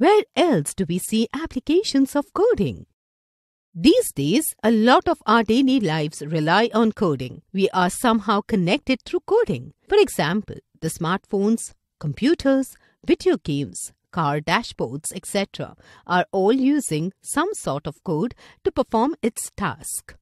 Where else do we see applications of coding? These days, a lot of our daily lives rely on coding. We are somehow connected through coding. For example, the smartphones, computers, video games, car dashboards, etc., are all using some sort of code to perform its task.